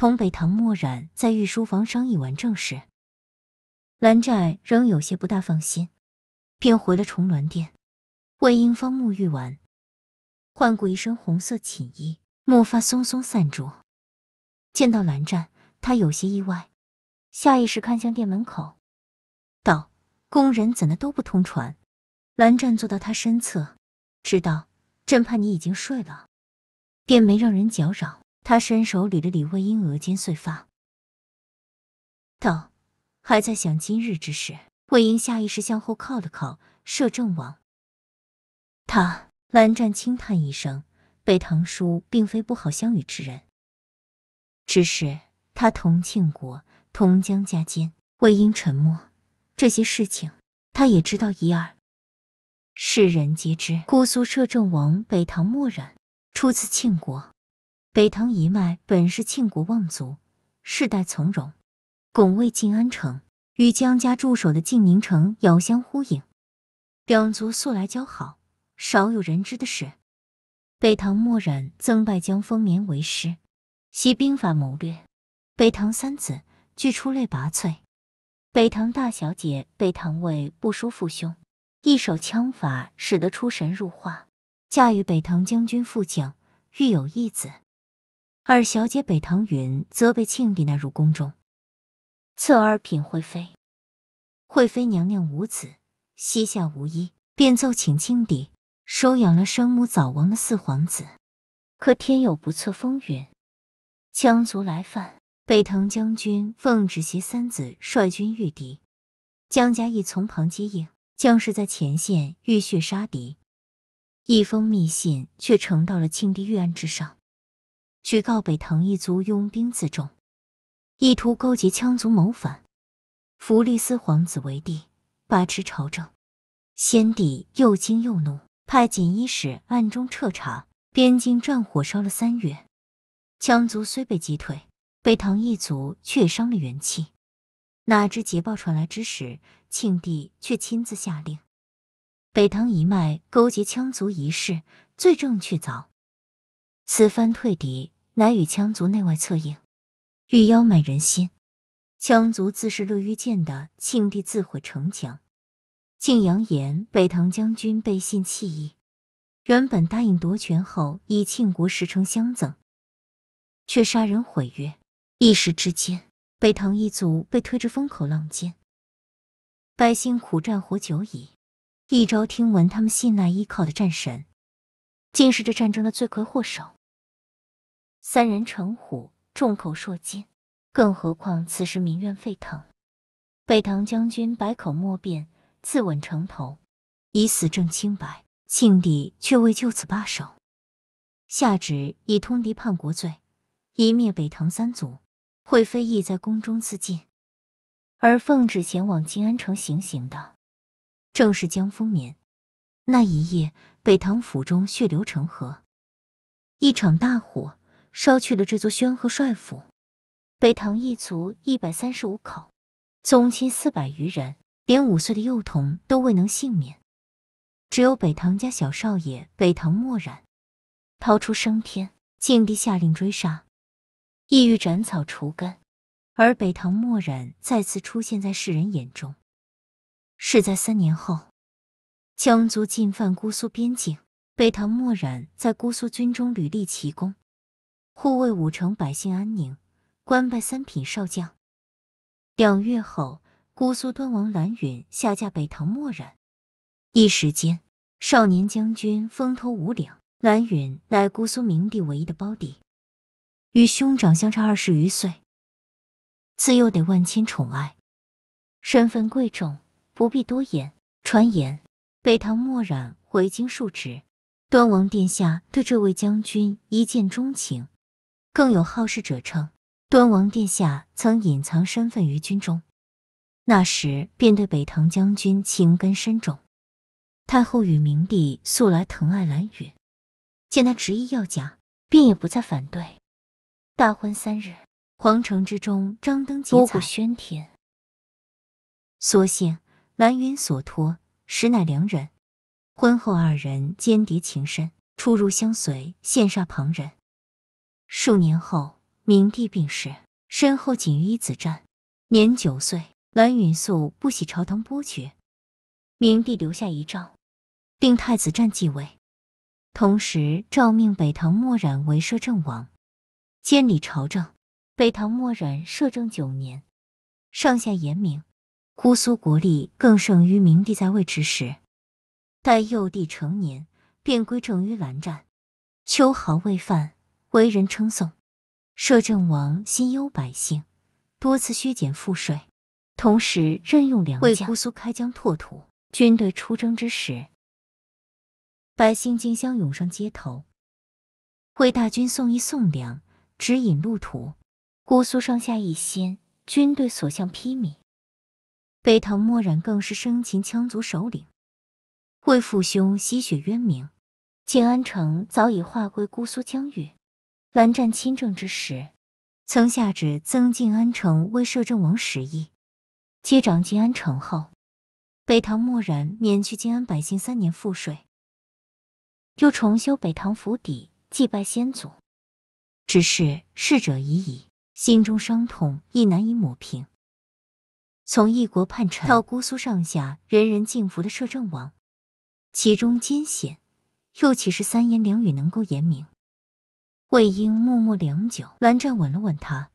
同北唐墨染在御书房商议完正事，蓝湛仍有些不大放心，便回了重峦殿。魏英芳沐浴完，换过一身红色寝衣，墨发松松散着。见到蓝湛，他有些意外，下意识看向店门口，道：“宫人怎的都不通传？”蓝湛坐到他身侧，知道朕怕你已经睡了，便没让人搅扰。他伸手捋了捋魏婴额间碎发，道：“还在想今日之事？”魏婴下意识向后靠了靠。摄政王，他。蓝湛轻叹一声：“北唐叔并非不好相与之人，只是他同庆国，同江家间。”魏婴沉默。这些事情，他也知道一二。世人皆知，姑苏摄政王北唐默然出自庆国。北唐一脉本是庆国望族，世代从戎，拱卫晋安城，与江家驻守的晋宁城遥相呼应。两族素来交好。少有人知的事。北唐墨染曾拜江风眠为师，习兵法谋略。北唐三子俱出类拔萃。北唐大小姐北唐薇不输父兄，一手枪法使得出神入化，嫁与北唐将军副将，育有一子。二小姐北唐云则被庆帝纳入宫中，册二品惠妃。惠妃娘娘无子，膝下无一，便奏请庆帝收养了生母早亡的四皇子。可天有不测风云，羌族来犯，北唐将军奉旨携三子率军御敌，江家亦从旁接应，将士在前线浴血杀敌。一封密信却呈到了庆帝御案之上。举告北唐一族拥兵自重，意图勾结羌族谋反，弗利斯皇子为帝，把持朝政。先帝又惊又怒，派锦衣使暗中彻查。边境战火烧了三月，羌族虽被击退，北唐一族却伤了元气。哪知捷报传来之时，庆帝却亲自下令，北唐一脉勾结羌族一事，罪证确凿。此番退敌，乃与羌族内外策应，欲邀买人心。羌族自是乐于见的，庆帝自毁城墙，竟扬言北唐将军背信弃义。原本答应夺权后，以庆国十城相赠，却杀人毁约。一时之间，北唐一族被推至风口浪尖，百姓苦战活久矣，一朝听闻他们信赖依靠的战神，竟是这战争的罪魁祸首。三人成虎，众口铄金，更何况此时民怨沸腾，北唐将军百口莫辩，自刎城头，以死证清白。庆帝却未就此罢手，下旨以通敌叛国罪，以灭北唐三族。惠妃亦在宫中自尽，而奉旨前往金安城行刑的，正是江丰年。那一夜，北唐府中血流成河，一场大火。烧去了这座宣和帅府，北唐一族一百三十五口，宗亲四百余人，连五岁的幼童都未能幸免。只有北唐家小少爷北唐墨染逃出升天。庆帝下令追杀，意欲斩草除根。而北唐墨染再次出现在世人眼中，是在三年后，羌族进犯姑苏边境，北唐墨染在姑苏军中屡立奇功。护卫武城百姓安宁，官拜三品少将。两月后，姑苏端王蓝允下嫁北唐墨染。一时间，少年将军风头无两。蓝允乃姑苏明帝唯一的胞弟，与兄长相差二十余岁，自幼得万千宠爱，身份贵重，不必多言。传言北唐墨染回京述职，端王殿下对这位将军一见钟情。更有好事者称，端王殿下曾隐藏身份于军中，那时便对北唐将军情根深种。太后与明帝素来疼爱蓝云，见他执意要嫁，便也不再反对。大婚三日，皇城之中张灯结彩，锣鼓喧天。所幸蓝云所托实乃良人，婚后二人间谍情深，出入相随，羡煞旁人。数年后，明帝病逝，身后仅余一子战，年九岁。蓝允素不喜朝堂剥削，明帝留下遗诏，定太子战继位，同时诏命北唐墨染为摄政王，监理朝政。北唐墨染摄政九年，上下严明，姑苏国力更胜于明帝在位之时。待幼帝成年，便归政于蓝战，秋毫未犯。为人称颂。摄政王心忧百姓，多次削减赋税，同时任用良将为姑苏开疆拓土。军队出征之时，百姓竞相涌上街头，为大军送衣送粮，指引路途。姑苏上下一心，军队所向披靡。北唐墨染更是生擒羌族首领，为父兄洗雪冤名。建安城早已划归姑苏疆域。蓝湛亲政之时，曾下旨增进安城为摄政王使邑。接掌晋安城后，北唐默然免去晋安百姓三年赋税，又重修北唐府邸，祭拜先祖。只是逝者已矣，心中伤痛亦难以抹平。从一国叛臣到姑苏上下人人敬服的摄政王，其中艰险，又岂是三言两语能够言明？魏婴默默良久，蓝湛吻了吻他，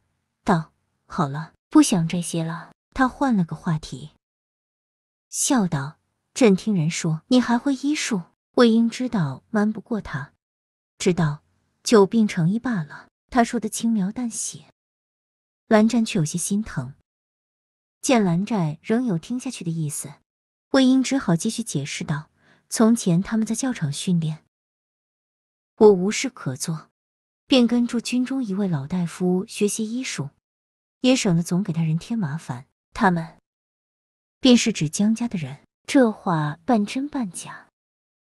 道：“好了，不想这些了。”他换了个话题，笑道：“朕听人说你还会医术。”魏婴知道瞒不过他，知道久病成医罢了。他说的轻描淡写，蓝湛却有些心疼。见蓝湛仍有听下去的意思，魏婴只好继续解释道：“从前他们在教场训练，我无事可做。”便跟驻军中一位老大夫学习医术，也省得总给他人添麻烦。他们，便是指江家的人。这话半真半假。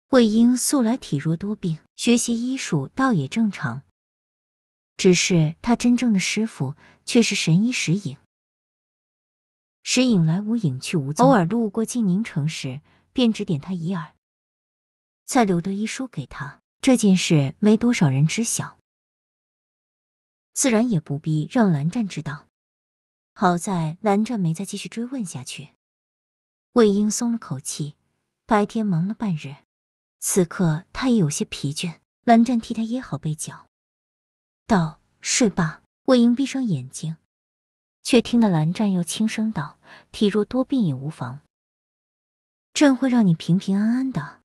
魏婴素来体弱多病，学习医术倒也正常。只是他真正的师傅却是神医石影。石影来无影去无踪，偶尔路过晋宁城时，便指点他一二，再留得医书给他。这件事没多少人知晓。自然也不必让蓝湛知道。好在蓝湛没再继续追问下去，魏婴松了口气。白天忙了半日，此刻他也有些疲倦。蓝湛替他掖好被角，道：“睡吧。”魏婴闭上眼睛，却听得蓝湛又轻声道：“体弱多病也无妨，朕会让你平平安安的。”